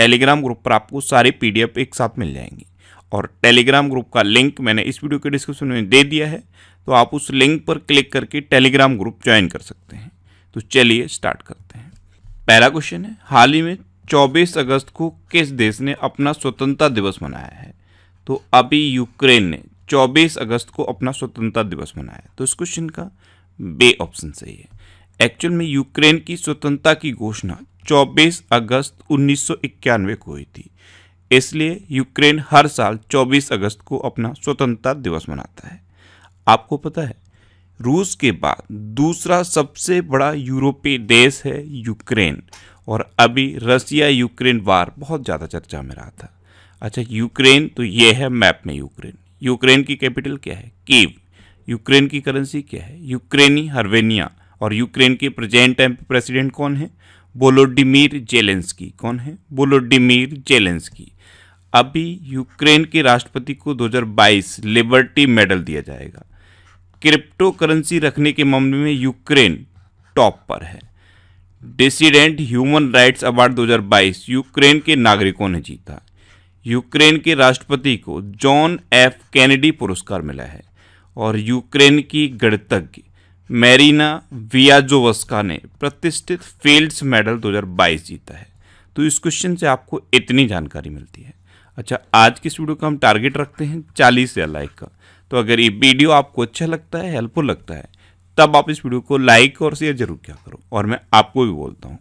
Telegram group पर आपको सारे पी एक साथ मिल जाएंगी और टेलीग्राम ग्रुप का लिंक मैंने इस वीडियो के डिस्क्रिप्शन में दे दिया है तो आप उस लिंक पर क्लिक करके टेलीग्राम ग्रुप ज्वाइन कर सकते हैं तो चलिए स्टार्ट करते हैं पहला क्वेश्चन है हाल ही में 24 अगस्त को किस देश ने अपना स्वतंत्रता दिवस मनाया है तो अभी यूक्रेन ने 24 अगस्त को अपना स्वतंत्रता दिवस मनाया तो इस क्वेश्चन का बे ऑप्शन सही है एक्चुअल में यूक्रेन की स्वतंत्रता की घोषणा 24 अगस्त 1991 को हुई थी इसलिए यूक्रेन हर साल 24 अगस्त को अपना स्वतंत्रता दिवस मनाता है आपको पता है रूस के बाद दूसरा सबसे बड़ा यूरोपीय देश है यूक्रेन और अभी रसिया यूक्रेन वार बहुत ज़्यादा चर्चा में रहा था अच्छा यूक्रेन तो ये है मैप में यूक्रेन यूक्रेन की कैपिटल क्या है कीव यूक्रेन की करेंसी क्या है यूक्रेनी हरवेनिया और यूक्रेन के प्रेजेंट टाइम प्रेसिडेंट कौन है बोलोडिमिर जेलेंस्की कौन है बोलोडिमिर जेलेंस्की अभी यूक्रेन के राष्ट्रपति को 2022 लिबर्टी मेडल दिया जाएगा क्रिप्टो करेंसी रखने के मामले में यूक्रेन टॉप पर है dissident human rights award 2022 Ukraine के नागरिकों ने जीता यूक्रेन के राष्ट्रपति को जॉन एफ कैनेडी पुरस्कार मिला है और यूक्रेन की गणतज्ञ मैरीना वियाजोवस्का ने प्रतिष्ठित फील्ड्स मेडल 2022 जीता है तो इस क्वेश्चन से आपको इतनी जानकारी मिलती है अच्छा आज की इस वीडियो का हम टारगेट रखते हैं 40 या लाइक का तो अगर ये वीडियो आपको अच्छा लगता है हेल्पफुल लगता है तब आप इस वीडियो को लाइक और शेयर जरूर क्या करो और मैं आपको भी बोलता हूँ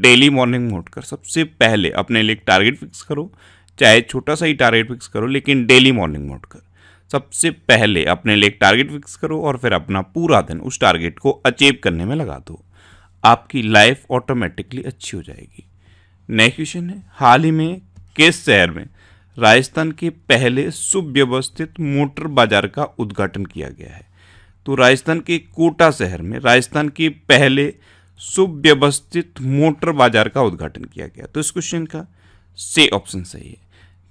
डेली मॉर्निंग में उठकर सबसे पहले अपने लिए टारगेट फिक्स करो चाहे छोटा सा ही टारगेट फिक्स करो लेकिन डेली मॉर्निंग में उठकर सबसे पहले अपने लिए एक टारगेट फिक्स करो और फिर अपना पूरा दिन उस टारगेट को अचीव करने में लगा दो आपकी लाइफ ऑटोमेटिकली अच्छी हो जाएगी नेक्स्ट क्वेश्चन है हाल ही में किस शहर में राजस्थान के पहले सुव्यवस्थित मोटर बाजार का उद्घाटन किया गया है तो राजस्थान के कोटा शहर में राजस्थान के पहले सुव्यवस्थित मोटर बाजार का उद्घाटन किया गया तो इस क्वेश्चन का से ऑप्शन सही है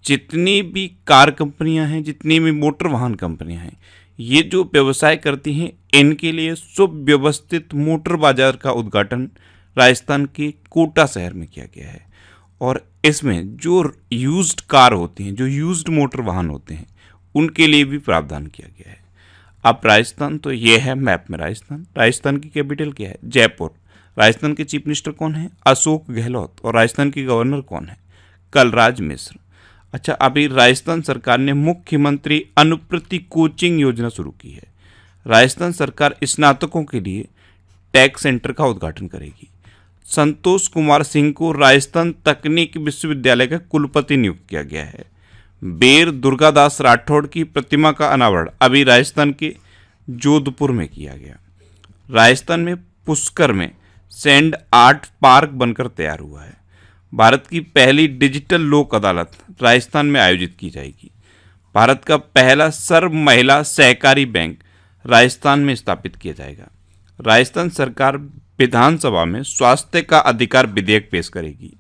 जितनी भी कार कंपनियां हैं जितनी भी मोटर वाहन कंपनियां हैं ये जो व्यवसाय करती हैं इनके लिए सुव्यवस्थित मोटर बाजार का उद्घाटन राजस्थान के कोटा शहर में किया गया है और इसमें जो यूज्ड कार होती हैं जो यूज्ड मोटर वाहन होते हैं उनके लिए भी प्रावधान किया गया है अब राजस्थान तो ये है मैप में राजस्थान राजस्थान की कैपिटल क्या है जयपुर राजस्थान के चीफ मिनिस्टर कौन है अशोक गहलोत और राजस्थान के गवर्नर कौन है कलराज मिश्र अच्छा अभी राजस्थान सरकार ने मुख्यमंत्री अनुप्रति कोचिंग योजना शुरू की है राजस्थान सरकार स्नातकों के लिए टैग सेंटर का उद्घाटन करेगी संतोष कुमार सिंह को राजस्थान तकनीक विश्वविद्यालय का कुलपति नियुक्त किया गया है बेर दुर्गादास राठौड़ की प्रतिमा का अनावरण अभी राजस्थान के जोधपुर में किया गया राजस्थान में पुष्कर में सेंड आर्ट पार्क बनकर तैयार हुआ है भारत की पहली डिजिटल लोक अदालत राजस्थान में आयोजित की जाएगी भारत का पहला सर्व महिला सहकारी बैंक राजस्थान में स्थापित किया जाएगा राजस्थान सरकार विधानसभा में स्वास्थ्य का अधिकार विधेयक पेश करेगी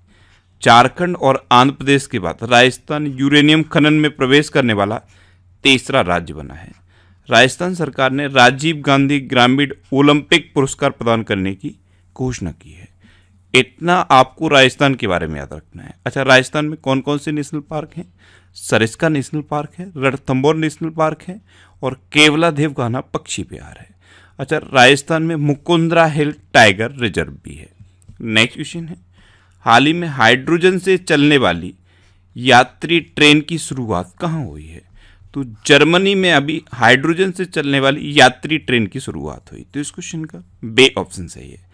झारखंड और आंध्र प्रदेश के बाद राजस्थान यूरेनियम खनन में प्रवेश करने वाला तीसरा राज्य बना है राजस्थान सरकार ने राजीव गांधी ग्रामीण ओलंपिक पुरस्कार प्रदान करने की घोषणा की है इतना आपको राजस्थान के बारे में याद रखना है अच्छा राजस्थान में कौन कौन से नेशनल पार्क हैं सरिस्का नेशनल पार्क है रणथम्बोर नेशनल पार्क है और केवला देवगाना पक्षी विहार है अच्छा राजस्थान में मुकुंद्रा हिल टाइगर रिजर्व भी है नेक्स्ट क्वेश्चन है हाल ही में हाइड्रोजन से चलने वाली यात्री ट्रेन की शुरुआत कहाँ हुई है तो जर्मनी में अभी हाइड्रोजन से चलने वाली यात्री ट्रेन की शुरुआत हुई तो इस क्वेश्चन का बे ऑप्शन सही है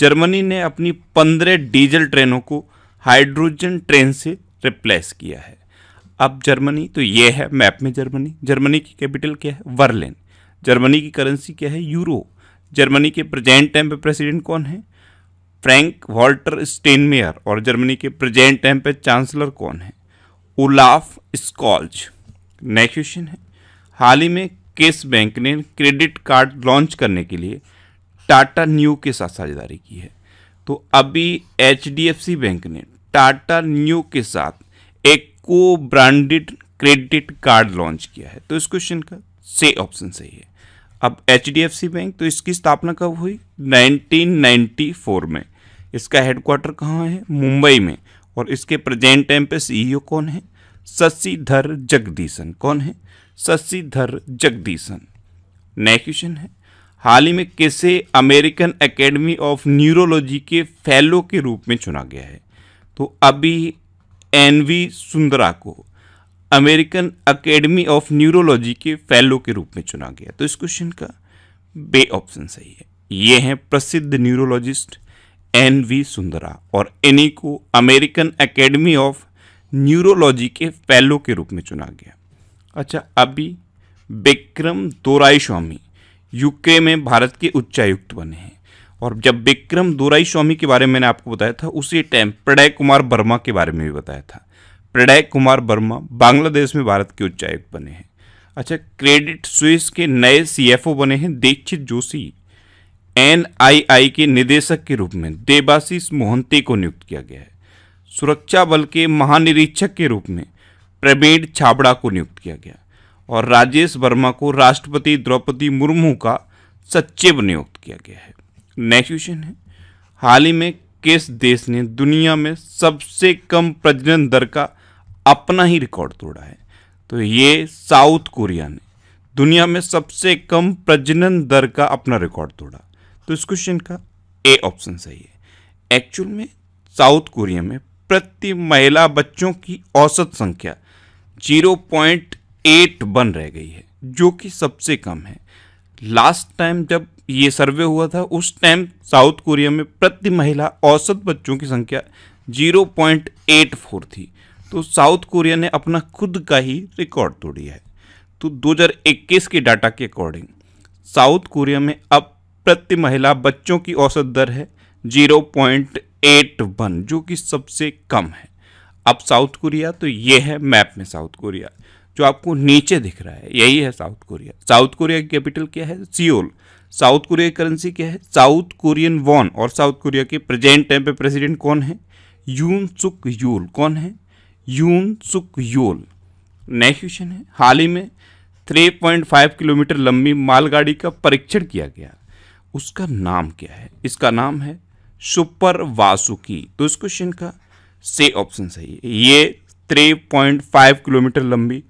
जर्मनी ने अपनी पंद्रह डीजल ट्रेनों को हाइड्रोजन ट्रेन से रिप्लेस किया है अब जर्मनी तो ये है मैप में जर्मनी जर्मनी की कैपिटल क्या है वर्लिन जर्मनी की करेंसी क्या है यूरो जर्मनी के प्रेजेंट टाइम पे प्रेसिडेंट कौन है फ्रैंक वॉल्टर स्टेनमेयर और जर्मनी के प्रेजेंट टाइम पे चांसलर कौन है उलाफ स्कॉल्ज नेक्स्ट क्वेश्चन है हाल ही में किस बैंक ने क्रेडिट कार्ड लॉन्च करने के लिए टाटा न्यू के साथ साझेदारी की है तो अभी एच बैंक ने टाटा न्यू के साथ एक को ब्रांडेड क्रेडिट कार्ड लॉन्च किया है तो इस क्वेश्चन का से ऑप्शन सही है अब एच बैंक तो इसकी स्थापना कब हुई 1994 में इसका हेडक्वार्टर कहाँ है मुंबई में और इसके प्रेजेंट टाइम पे सीईओ कौन है शशिधर जगदीशन कौन है शशिधर जगदीशन नेक्स्ट क्वेश्चन है हाल ही में कैसे अमेरिकन एकेडमी ऑफ न्यूरोलॉजी के फेलो के रूप में चुना गया है तो अभी एनवी सुंदरा को अमेरिकन एकेडमी ऑफ न्यूरोलॉजी के फेलो के रूप में चुना गया तो इस क्वेश्चन का बे ऑप्शन सही है ये हैं प्रसिद्ध न्यूरोलॉजिस्ट एन वी सुंदरा और इन्हीं को अमेरिकन एकेडमी ऑफ न्यूरोलॉजी के फेलो के रूप में चुना गया अच्छा अभी विक्रम दोराई स्वामी यूके में भारत के उच्चायुक्त बने हैं और जब विक्रम दोराई स्वामी के बारे में मैंने आपको बताया था उसी टाइम प्रणय कुमार वर्मा के बारे में भी बताया था प्रणय कुमार वर्मा बांग्लादेश में भारत के उच्चायुक्त बने हैं अच्छा क्रेडिट स्विस के नए सीएफओ बने हैं दीक्षित जोशी एनआईआई के निदेशक के रूप में देवाशीष मोहंती को नियुक्त किया गया है सुरक्षा बल के महानिरीक्षक के रूप में प्रवीण छाबड़ा को नियुक्त किया गया और राजेश वर्मा को राष्ट्रपति द्रौपदी मुर्मू का सचिव नियुक्त किया गया है नेक्स्ट क्वेश्चन है हाल ही में किस देश ने दुनिया में सबसे कम प्रजनन दर का अपना ही रिकॉर्ड तोड़ा है तो ये साउथ कोरिया ने दुनिया में सबसे कम प्रजनन दर का अपना रिकॉर्ड तोड़ा तो इस क्वेश्चन का ए ऑप्शन सही है एक्चुअल में साउथ कोरिया में प्रति महिला बच्चों की औसत संख्या जीरो पॉइंट एट वन रह गई है जो कि सबसे कम है लास्ट टाइम जब ये सर्वे हुआ था उस टाइम साउथ कोरिया में प्रति महिला औसत बच्चों की संख्या 0.84 थी तो साउथ कोरिया ने अपना खुद का ही रिकॉर्ड तोड़ दिया है तो 2021 के डाटा के अकॉर्डिंग साउथ कोरिया में अब प्रति महिला बच्चों की औसत दर है 0.81 जो कि सबसे कम है अब साउथ कोरिया तो ये है मैप में साउथ कोरिया जो आपको नीचे दिख रहा है यही है साउथ कोरिया साउथ कोरिया की कैपिटल क्या है सियोल साउथ कोरिया की करेंसी क्या है साउथ कोरियन वॉन और साउथ कोरिया के प्रेजेंट टाइम पे प्रेसिडेंट कौन है यून सुक यूल कौन है यून सुक यूल नेक्स्ट क्वेश्चन है हाल ही में 3.5 किलोमीटर लंबी मालगाड़ी का परीक्षण किया गया उसका नाम क्या है इसका नाम है सुपर वासुकी तो इस क्वेश्चन का से ऑप्शन सही है ये 3.5 किलोमीटर लंबी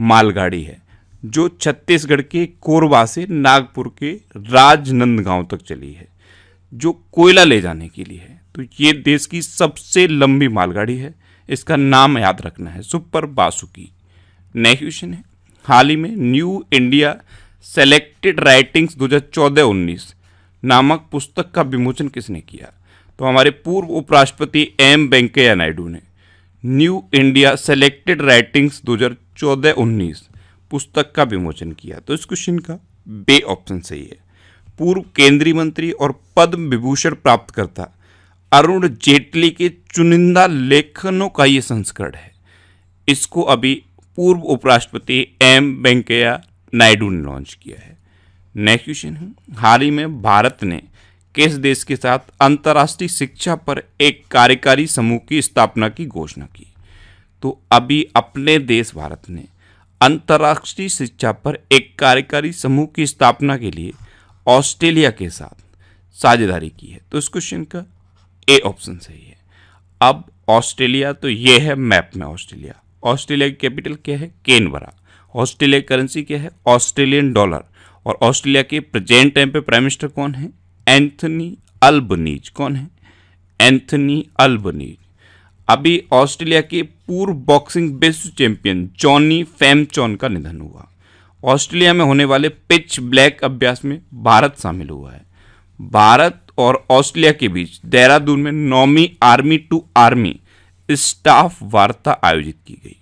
मालगाड़ी है जो छत्तीसगढ़ के कोरबा से नागपुर के राजनंदगांव तक चली है जो कोयला ले जाने के लिए है तो ये देश की सबसे लंबी मालगाड़ी है इसका नाम याद रखना है सुपर बासुकी नेक्स्ट क्वेश्चन है हाल ही में न्यू इंडिया सेलेक्टेड राइटिंग्स 2014-19 नामक पुस्तक का विमोचन किसने किया तो हमारे पूर्व उपराष्ट्रपति एम वेंकैया नायडू ने न्यू इंडिया सेलेक्टेड राइटिंग्स चौदह उन्नीस पुस्तक का विमोचन किया तो इस क्वेश्चन का बे ऑप्शन सही है पूर्व केंद्रीय मंत्री और पद्म विभूषण प्राप्तकर्ता अरुण जेटली के चुनिंदा लेखनों का ये संस्करण है इसको अभी पूर्व उपराष्ट्रपति एम वेंकैया नायडू ने लॉन्च किया है नेक्स्ट क्वेश्चन है हाल ही में भारत ने किस देश के साथ अंतर्राष्ट्रीय शिक्षा पर एक कार्यकारी समूह की स्थापना की घोषणा की तो अभी अपने देश भारत ने अंतर्राष्ट्रीय शिक्षा पर एक कार्यकारी समूह की स्थापना के लिए ऑस्ट्रेलिया के साथ साझेदारी की है तो इस क्वेश्चन का ए ऑप्शन सही है अब ऑस्ट्रेलिया तो ये है मैप में ऑस्ट्रेलिया ऑस्ट्रेलिया की कैपिटल क्या है केनबरा ऑस्ट्रेलिया करेंसी क्या है ऑस्ट्रेलियन डॉलर और ऑस्ट्रेलिया के प्रेजेंट टाइम पे प्राइम मिनिस्टर कौन है एंथनी अल्बनीज कौन है एंथनी अल्बनीज अभी ऑस्ट्रेलिया के पूर्व बॉक्सिंग विश्व चैंपियन जॉनी फैमचॉन का निधन हुआ ऑस्ट्रेलिया में होने वाले पिच ब्लैक अभ्यास में भारत शामिल हुआ है भारत और ऑस्ट्रेलिया के बीच देहरादून में नौमी आर्मी टू आर्मी स्टाफ वार्ता आयोजित की गई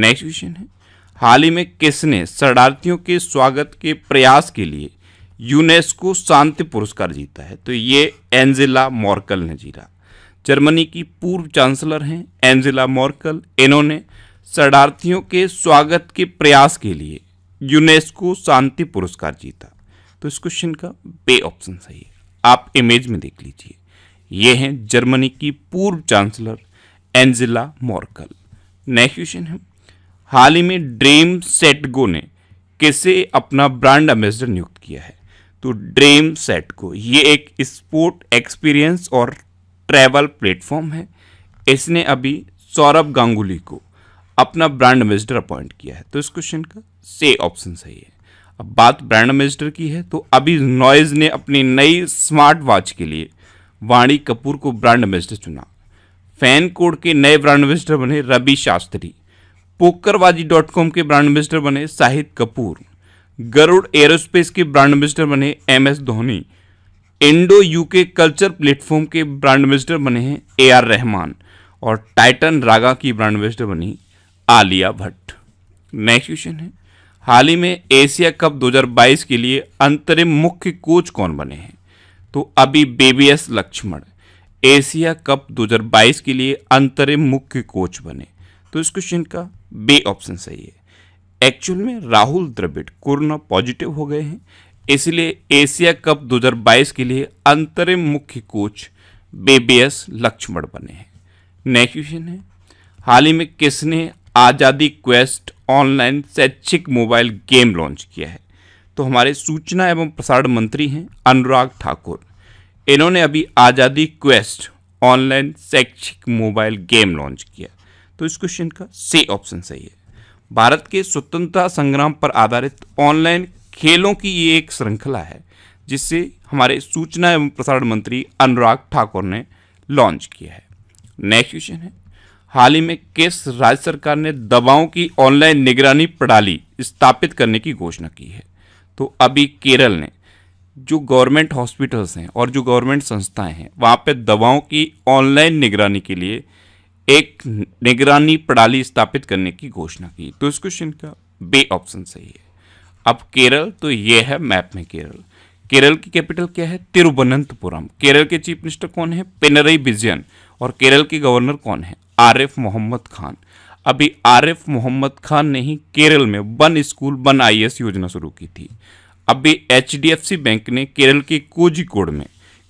नेक्स्ट क्वेश्चन है हाल ही में किसने शरणार्थियों के स्वागत के प्रयास के लिए यूनेस्को शांति पुरस्कार जीता है तो ये एंजेला मॉर्कल ने जीता जर्मनी की पूर्व चांसलर हैं एंजेला मॉर्कल इन्होंने शरणार्थियों के स्वागत के प्रयास के लिए यूनेस्को शांति पुरस्कार जीता तो इस क्वेश्चन का बे ऑप्शन सही है आप इमेज में देख लीजिए ये हैं जर्मनी की पूर्व chancellor Angela Merkel next question है हाल ही में ड्रेम सेटगो ने किसे अपना ब्रांड एम्बेसडर नियुक्त किया है तो ड्रेम सेटगो ये एक स्पोर्ट एक्सपीरियंस और ट्रैवल प्लेटफॉर्म है इसने अभी सौरभ गांगुली को अपना ब्रांड एम्बेसडर अपॉइंट किया है तो इस क्वेश्चन का से ऑप्शन सही है अब बात ब्रांड एम्बेसडर की है तो अभी नॉइज ने अपनी नई स्मार्ट वॉच के लिए वाणी कपूर को ब्रांड एम्बेसडर चुना फैन कोड के नए ब्रांड एम्बेसडर बने रवि शास्त्री पोकरबाजी डॉट कॉम के ब्रांड एम्बेसडर बने साहिद कपूर गरुड़ एरोस्पेस के ब्रांड एम्बेसडर बने M S Dhoni Indo UK culture platform के ब्रांड एम्बेसडर बने हैं ए आर रहमान और टाइटन रागा की ब्रांड एम्बेसडर बनी आलिया भट्ट नेक्स्ट क्वेश्चन है हाल ही में एशिया कप 2022 के लिए अंतरिम मुख्य कोच कौन बने हैं तो अभी बेबीएस लक्ष्मण एशिया कप 2022 के लिए अंतरिम मुख्य कोच बने तो इस क्वेश्चन का बे ऑप्शन सही है एक्चुअल में राहुल द्रविड़ कोरोना पॉजिटिव हो गए हैं इसलिए एशिया कप 2022 के लिए अंतरिम मुख्य कोच बेबीएस लक्ष्मण बने हैं नेक्स्ट क्वेश्चन है हाल ही में किसने आज़ादी क्वेस्ट ऑनलाइन शैक्षिक मोबाइल गेम लॉन्च किया है तो हमारे सूचना एवं प्रसारण मंत्री हैं अनुराग ठाकुर इन्होंने अभी आज़ादी क्वेस्ट ऑनलाइन शैक्षिक मोबाइल गेम लॉन्च किया तो इस क्वेश्चन का सी ऑप्शन सही है भारत के स्वतंत्रता संग्राम पर आधारित ऑनलाइन खेलों की ये एक श्रृंखला है जिससे हमारे सूचना एवं प्रसारण मंत्री अनुराग ठाकुर ने लॉन्च किया है नेक्स्ट क्वेश्चन है हाल ही में किस राज्य सरकार ने दवाओं की ऑनलाइन निगरानी प्रणाली स्थापित करने की घोषणा की है तो अभी केरल ने जो गवर्नमेंट हॉस्पिटल्स हैं और जो गवर्नमेंट संस्थाएं हैं वहाँ पे दवाओं की ऑनलाइन निगरानी के लिए एक निगरानी प्रणाली स्थापित करने की घोषणा की तो इस क्वेश्चन का बे ऑप्शन सही है अब केरल तो ये है मैप में केरल केरल की कैपिटल क्या है तिरुवनंतपुरम केरल के चीफ मिनिस्टर कौन है पिनरई विजयन और केरल के गवर्नर कौन है आर एफ मोहम्मद खान अभी आर एफ मोहम्मद खान ने ही केरल में वन स्कूल वन एस योजना शुरू की थी अभी सी बैंक ने केरल के कोजिकोड में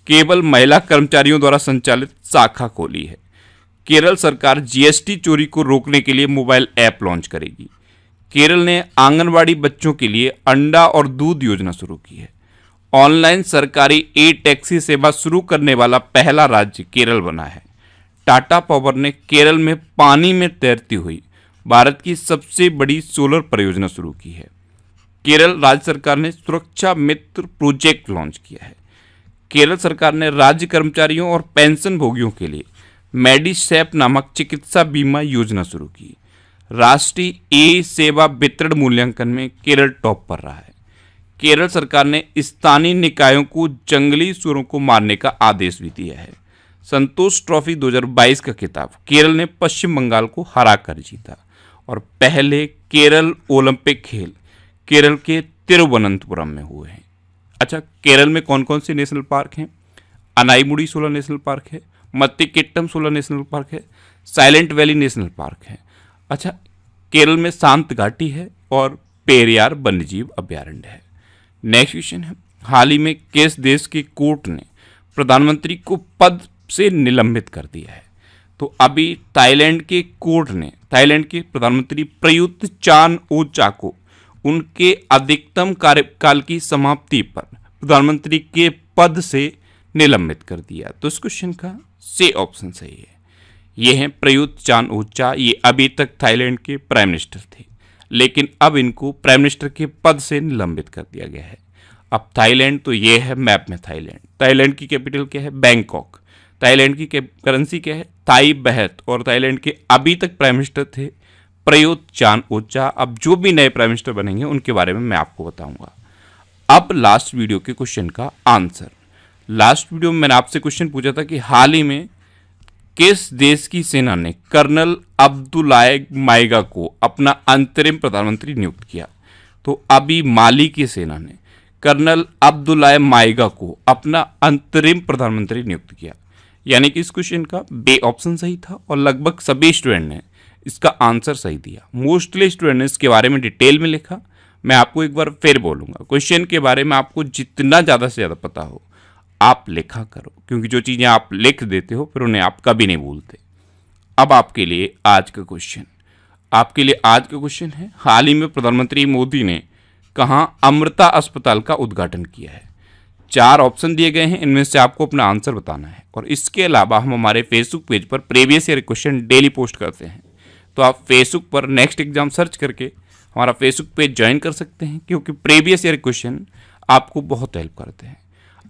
केवल महिला कर्मचारियों द्वारा संचालित शाखा खोली है केरल सरकार जीएसटी चोरी को रोकने के लिए मोबाइल ऐप लॉन्च करेगी केरल ने आंगनवाड़ी बच्चों के लिए अंडा और दूध योजना शुरू की है ऑनलाइन सरकारी ई टैक्सी सेवा शुरू करने वाला पहला राज्य केरल बना है टाटा पावर ने केरल में पानी में तैरती हुई भारत की सबसे बड़ी सोलर परियोजना शुरू की है केरल राज्य सरकार ने सुरक्षा मित्र प्रोजेक्ट लॉन्च किया है केरल सरकार ने राज्य कर्मचारियों और पेंशन भोगियों के लिए मेडिसेप नामक चिकित्सा बीमा योजना शुरू की राष्ट्रीय ई सेवा वितरण मूल्यांकन में केरल टॉप पर रहा है केरल सरकार ने स्थानीय निकायों को जंगली सुरों को मारने का आदेश भी दिया है संतोष ट्रॉफी 2022 का खिताब केरल ने पश्चिम बंगाल को हरा कर जीता और पहले केरल ओलंपिक खेल केरल के तिरुवनंतपुरम में हुए हैं अच्छा केरल में कौन कौन से नेशनल पार्क हैं अनाईमुड़ी सोलह नेशनल पार्क है मत्तिकिट्टम सोलह नेशनल पार्क है साइलेंट वैली नेशनल पार्क है अच्छा केरल में शांत घाटी है और पेरियार वन्यजीव अभ्यारण्य है नेक्स्ट क्वेश्चन है हाल ही में किस देश के कोर्ट ने प्रधानमंत्री को पद से निलंबित कर दिया है तो अभी थाईलैंड के कोर्ट ने थाईलैंड के प्रधानमंत्री प्रयुत चान ओचा को उनके अधिकतम कार्यकाल की समाप्ति पर प्रधानमंत्री के पद से निलंबित कर दिया तो इस क्वेश्चन का से ऑप्शन सही है ये हैं प्रयुत चान ओचा ये अभी तक थाईलैंड के प्राइम मिनिस्टर थे लेकिन अब इनको प्राइम मिनिस्टर के पद से निलंबित कर दिया गया है अब थाईलैंड तो ये है मैप में थाईलैंड थाईलैंड की कैपिटल क्या है बैंकॉक थाईलैंड की करेंसी क्या है थाई बहत और थाईलैंड के अभी तक प्राइम मिनिस्टर थे प्रयुत चान ओचा अब जो भी नए प्राइम मिनिस्टर बनेंगे उनके बारे में मैं आपको बताऊंगा अब लास्ट वीडियो के क्वेश्चन का आंसर लास्ट वीडियो में मैंने आपसे क्वेश्चन पूछा था कि हाल ही में किस देश की सेना ने कर्नल अब्दुलाय माइगा को अपना अंतरिम प्रधानमंत्री नियुक्त किया तो अभी माली की सेना ने कर्नल अब्दुलाय माइगा को अपना अंतरिम प्रधानमंत्री नियुक्त किया यानी कि इस क्वेश्चन का बे ऑप्शन सही था और लगभग सभी स्टूडेंट ने इसका आंसर सही दिया मोस्टली स्टूडेंट ने इसके बारे में डिटेल में लिखा मैं आपको एक बार फिर बोलूँगा क्वेश्चन के बारे में आपको जितना ज़्यादा से ज़्यादा पता हो आप लिखा करो क्योंकि जो चीज़ें आप लिख देते हो फिर उन्हें आप कभी नहीं भूलते अब आपके लिए आज का क्वेश्चन आपके लिए आज का क्वेश्चन है हाल ही में प्रधानमंत्री मोदी ने कहाँ अमृता अस्पताल का उद्घाटन किया है चार ऑप्शन दिए गए हैं इनमें से आपको अपना आंसर बताना है और इसके अलावा हम हमारे फेसबुक पेज पर previous year question daily post करते हैं तो आप फेसबुक पर नेक्स्ट एग्जाम सर्च करके हमारा फेसबुक पेज ज्वाइन कर सकते हैं क्योंकि प्रीवियस ईयर क्वेश्चन आपको बहुत हेल्प करते हैं